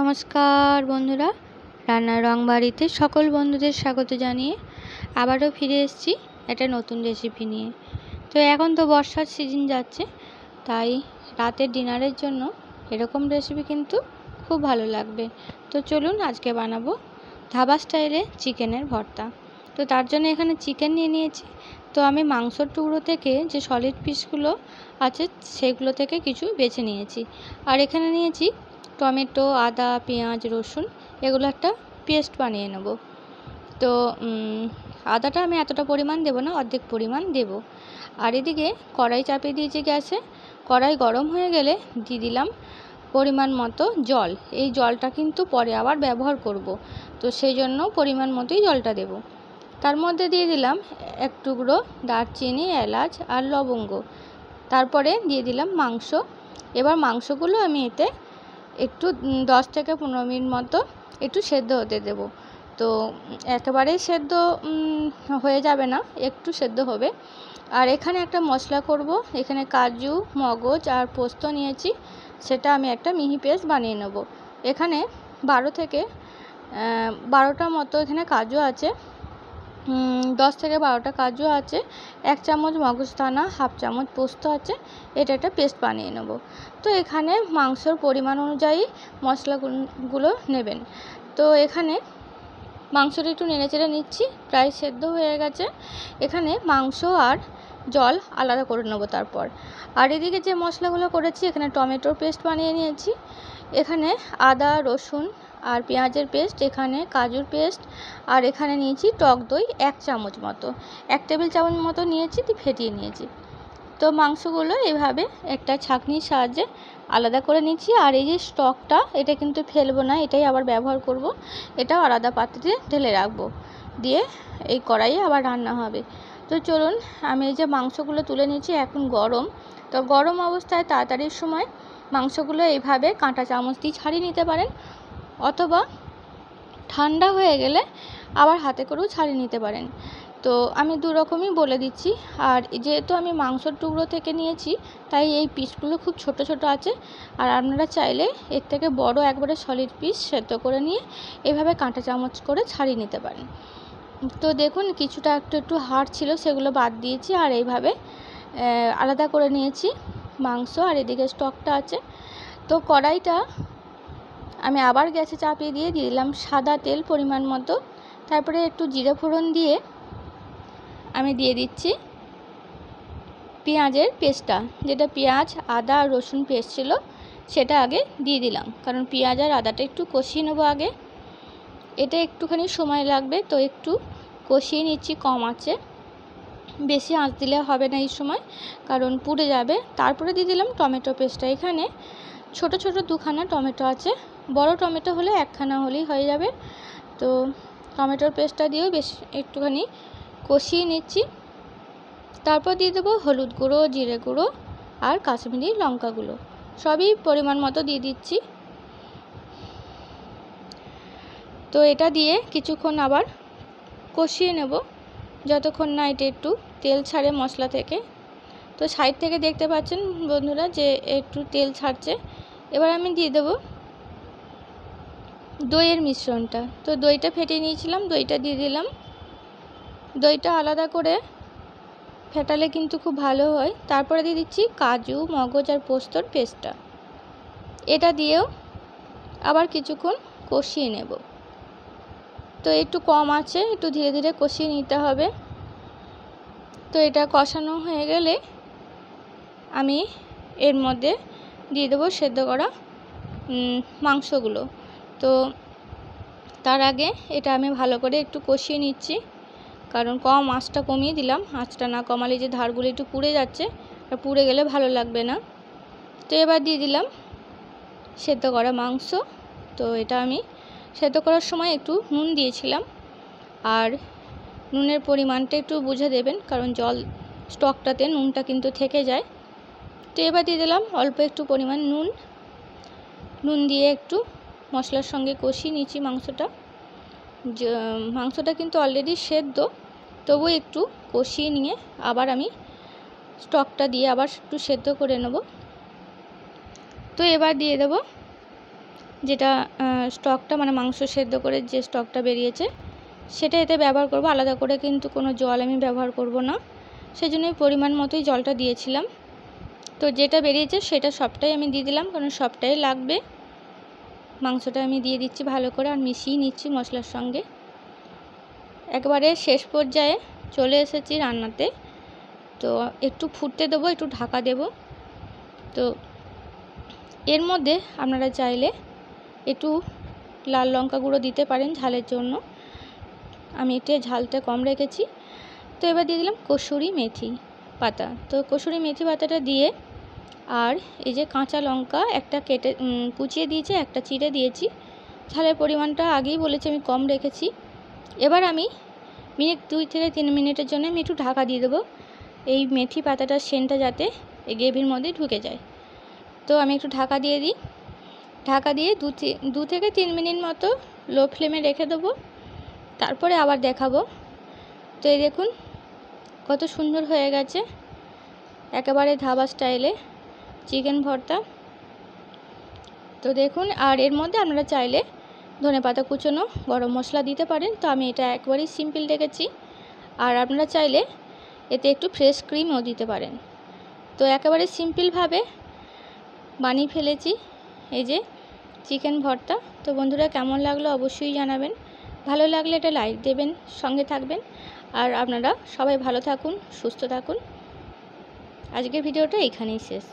নমস্কার বন্ধুরা রান্নার রং বাড়িতে সকল বন্ধুদের স্বাগত জানিয়ে আবারও ফিরে এসেছি একটা নতুন রেসিপি নিয়ে তো এখন তো বর্ষার সিজন যাচ্ছে তাই রাতের ডিনারের জন্য এরকম রেসিপি কিন্তু খুব ভালো লাগবে তো চলুন আজকে বানাবো ধাবা স্টাইলে চিকেনের ভর্তা তো তার জন্য এখানে চিকেন নিয়ে নিয়েছি তো আমি মাংসর টুকরো থেকে যে সলিড পিসগুলো আছে সেগুলো থেকে কিছু বেছে নিয়েছি আর এখানে নিয়েছি টমেটো আদা পেঁয়াজ রসুন এগুলো একটা পেস্ট বানিয়ে নেব তো আদাটা আমি এতটা পরিমাণ দেব না অর্ধেক পরিমাণ দেব আর এদিকে কড়াই চাপিয়ে দিয়েছি গ্যাসে কড়াই গরম হয়ে গেলে দিয়ে দিলাম পরিমাণ মতো জল এই জলটা কিন্তু পরে আবার ব্যবহার করব তো সেই জন্য পরিমাণ মতোই জলটা দেব তার মধ্যে দিয়ে দিলাম এক টুকরো দারচিনি এলাচ আর লবঙ্গ তারপরে দিয়ে দিলাম মাংস এবার মাংসগুলো আমি এতে একটু দশ থেকে পনেরো মিনিট মতো একটু সেদ্ধ হতে দেব তো একেবারেই সেদ্ধ হয়ে যাবে না একটু সেদ্ধ হবে আর এখানে একটা মশলা করব এখানে কাজু মগজ আর পোস্ত নিয়েছি সেটা আমি একটা মিহি পেস্ট বানিয়ে নেব এখানে বারো থেকে বারোটা মতো এখানে কাজু আছে দশ থেকে বারোটা কাজু আছে এক চামচ মগজ দানা হাফ চামচ পোস্ত আছে এটা একটা পেস্ট বানিয়ে নেব তো এখানে মাংসর পরিমাণ অনুযায়ী মশলাগুলো নেবেন তো এখানে মাংসটা একটু নেড়েচেড়ে নিচ্ছি প্রায় সেদ্ধ হয়ে গেছে এখানে মাংস আর জল আলাদা করে নেবো তারপর আর এদিকে যে মশলাগুলো করেছি এখানে টমেটোর পেস্ট বানিয়ে নিয়েছি এখানে আদা রসুন আর পেঁয়াজের পেস্ট এখানে কাজুর পেস্ট আর এখানে নিয়েছি টক দই এক চামচ মতো এক টেবিল চামচ মতো নিয়েছি দিয়ে ফেটিয়ে নিয়েছি তো মাংসগুলো এভাবে একটা ছাঁকনির সাহায্যে আলাদা করে নিচ্ছি আর এই যে স্টকটা এটা কিন্তু ফেলবো না এটাই আবার ব্যবহার করব। এটাও আলাদা পাত্রে ঢেলে রাখবো দিয়ে এই কড়াইয়ে আবার রান্না হবে তো চলুন আমি এই যে মাংসগুলো তুলে নিয়েছি এখন গরম তো গরম অবস্থায় তাড়াতাড়ির সময় মাংসগুলো এইভাবে কাঁটা চামচ দিয়ে ছাড়িয়ে নিতে পারেন অথবা ঠান্ডা হয়ে গেলে আবার হাতে করেও ছাড়িয়ে নিতে পারেন তো আমি দু রকমই বলে দিচ্ছি আর যেহেতু আমি মাংসর টুকরো থেকে নিয়েছি তাই এই পিসগুলো খুব ছোট ছোট আছে আর আপনারা চাইলে এর থেকে বড় একবারে সলিড পিস সেদ্ধ করে নিয়ে এভাবে কাঁটা চামচ করে ছাড়িয়ে নিতে পারেন তো দেখুন কিছুটা একটু একটু হাড় ছিল সেগুলো বাদ দিয়েছি আর এইভাবে আলাদা করে নিয়েছি মাংস আর এদিকে স্টকটা আছে তো কড়াইটা আমি আবার গ্যাসে চাপিয়ে দিয়ে দিয়ে দিলাম সাদা তেল পরিমাণ মতো তারপরে একটু জিরে ফোড়ন দিয়ে আমি দিয়ে দিচ্ছি পেঁয়াজের পেস্টটা যেটা পেঁয়াজ আদা আর রসুন পেস্ট ছিল সেটা আগে দিয়ে দিলাম কারণ পেঁয়াজ আর আদাটা একটু কষিয়ে নেবো আগে এটা একটুখানি সময় লাগবে তো একটু কষিয়ে নিচ্ছি কম আছে বেশি আঁচ দিলে হবে না এই সময় কারণ পুড়ে যাবে তারপরে দিয়ে দিলাম টমেটো পেস্টটা এখানে ছোট ছোট দুখানা টমেটো আছে বড় টমেটো হলে একখানা হলেই হয়ে যাবে তো টমেটোর পেস্টটা দিয়েও বেশ একটুখানি কষিয়ে নিচ্ছি তারপর দিয়ে দেবো হলুদ গুঁড়ো জিরে গুঁড়ো আর কাশ্মীরি লঙ্কাগুলো সবই পরিমাণ মতো দিয়ে দিচ্ছি তো এটা দিয়ে কিছুক্ষণ আবার কষিয়ে নেব যতক্ষণ না এটা একটু তেল ছাড়ে মশলা থেকে তো সাইড থেকে দেখতে পাচ্ছেন বন্ধুরা যে একটু তেল ছাড়ছে এবার আমি দিয়ে দেবো দইয়ের মিশ্রণটা তো দইটা ফেটে নিয়েছিলাম দইটা দিয়ে দিলাম দইটা আলাদা করে ফেটালে কিন্তু খুব ভালো হয় তারপরে দিয়ে দিচ্ছি কাজু মগজ আর পোস্তর পেস্টটা এটা দিয়েও আবার কিছুক্ষণ কষিয়ে নেব তো একটু কম আছে একটু ধীরে ধীরে কষিয়ে নিতে হবে তো এটা কষানো হয়ে গেলে আমি এর মধ্যে দিয়ে দেবো সেদ্ধ করা মাংসগুলো তো তার আগে এটা আমি ভালো করে একটু কষিয়ে নিচ্ছি কারণ কম আঁচটা কমিয়ে দিলাম আঁচটা না কমালে যে ধারগুলো একটু পুড়ে যাচ্ছে আর পুড়ে গেলে ভালো লাগবে না তো এবার দিয়ে দিলাম সেদ্ধ করা মাংস তো এটা আমি সেদ্ধ করার সময় একটু নুন দিয়েছিলাম আর নুনের পরিমাণটা একটু বুঝে দেবেন কারণ জল স্টকটাতে নুনটা কিন্তু থেকে যায় তো এবার দিয়ে দিলাম অল্প একটু পরিমাণ নুন নুন দিয়ে একটু মশলার সঙ্গে কষিয়ে নিচ্ছি মাংসটা মাংসটা কিন্তু অলরেডি সেদ্ধ তবু একটু কষিয়ে নিয়ে আবার আমি স্টকটা দিয়ে আবার একটু সেদ্ধ করে নেব তো এবার দিয়ে দেবো যেটা স্টকটা মানে মাংস সেদ্ধ করে যে স্টকটা বেরিয়েছে সেটা এতে ব্যবহার করব আলাদা করে কিন্তু কোনো জল আমি ব্যবহার করব না সেই জন্যই পরিমাণ মতোই জলটা দিয়েছিলাম তো যেটা বেরিয়েছে সেটা সবটাই আমি দিয়ে দিলাম কারণ সবটাই লাগবে মাংসটা আমি দিয়ে দিচ্ছি ভালো করে আর মিশিয়ে নিচ্ছি মশলার সঙ্গে একবারে শেষ পর্যায়ে চলে এসেছি রান্নাতে তো একটু ফুটতে দেবো একটু ঢাকা দেব তো এর মধ্যে আপনারা চাইলে একটু লাল লঙ্কা গুঁড়ো দিতে পারেন ঝালের জন্য আমি এটা ঝালটা কম রেখেছি তো এবার দিয়ে দিলাম কসুরি মেথি পাতা তো কসুরি মেথি পাতাটা দিয়ে আর এই যে কাঁচা লঙ্কা একটা কেটে কুচিয়ে দিয়েছি একটা চিড়ে দিয়েছি ঝালের পরিমাণটা আগেই বলেছি আমি কম রেখেছি এবার আমি মিনিট দুই থেকে তিন মিনিটের জন্য আমি একটু ঢাকা দিয়ে দেবো এই মেথি পাতাটার সেন্টটা যাতে এই গ্রেভির মধ্যে ঢুকে যায় তো আমি একটু ঢাকা দিয়ে দিই ঢাকা দিয়ে দু দু থেকে তিন মিনিট মতো লো ফ্লেমে রেখে দেবো তারপরে আবার দেখাবো তো এই দেখুন কত সুন্দর হয়ে গেছে একেবারে ধাবা স্টাইলে চিকেন ভর্তা তো দেখুন আর এর মধ্যে আপনারা চাইলে ধনে পাতা কুচনো গরম মশলা দিতে পারেন তো আমি এটা একবারেই সিম্পল রেখেছি আর আপনারা চাইলে এতে একটু ফ্রেশ ক্রিমও দিতে পারেন তো একেবারে সিম্পলভাবে বানিয়ে ফেলেছি এই যে চিকেন ভর্তা তো বন্ধুরা কেমন লাগলো অবশ্যই জানাবেন ভালো লাগলে এটা লাইক দেবেন সঙ্গে থাকবেন আর আপনারা সবাই ভালো থাকুন সুস্থ থাকুন আজকের ভিডিওটা এখানেই শেষ